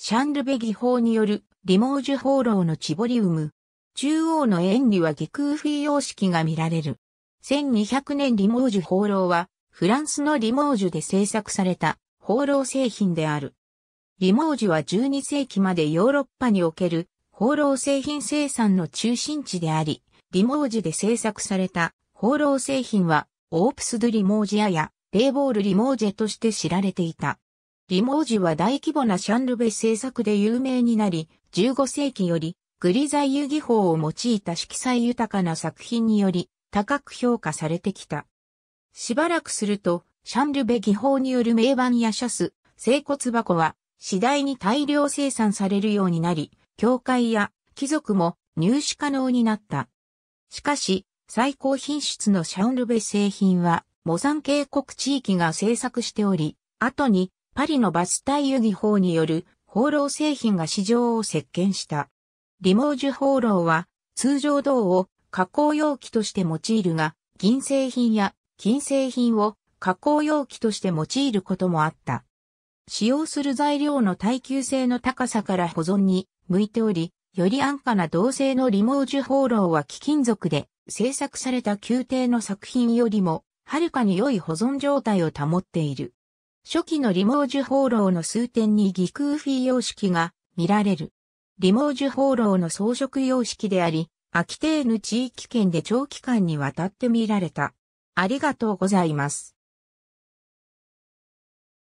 シャンルベ技法による、リモージュ放浪のチボリウム。中央の円にはギ空フィー様式が見られる。1200年リモージュ放浪は、フランスのリモージュで製作された、放浪製品である。リモージュは12世紀までヨーロッパにおける、放浪製品生産の中心地であり、リモージュで製作された、放浪製品は、オープス・ドリモージアや、レーボール・リモージェとして知られていた。リモージュは大規模なシャンルベ製作で有名になり、15世紀よりグリザイユ技法を用いた色彩豊かな作品により高く評価されてきた。しばらくすると、シャンルベ技法による名板やシャス、整骨箱は次第に大量生産されるようになり、教会や貴族も入手可能になった。しかし、最高品質のシャンルベ製品は、モザン渓谷地域が製作しており、後にパリのバスタイユ技法による放浪製品が市場を席巻した。リモージュ放浪は通常銅を加工容器として用いるが、銀製品や金製品を加工容器として用いることもあった。使用する材料の耐久性の高さから保存に向いており、より安価な銅製のリモージュ放浪は貴金属で制作された宮廷の作品よりも、はるかに良い保存状態を保っている。初期のリモージュ放浪の数点にギクーフィー様式が見られる。リモージュ放浪の装飾様式であり、秋テーヌ地域圏で長期間にわたって見られた。ありがとうございます。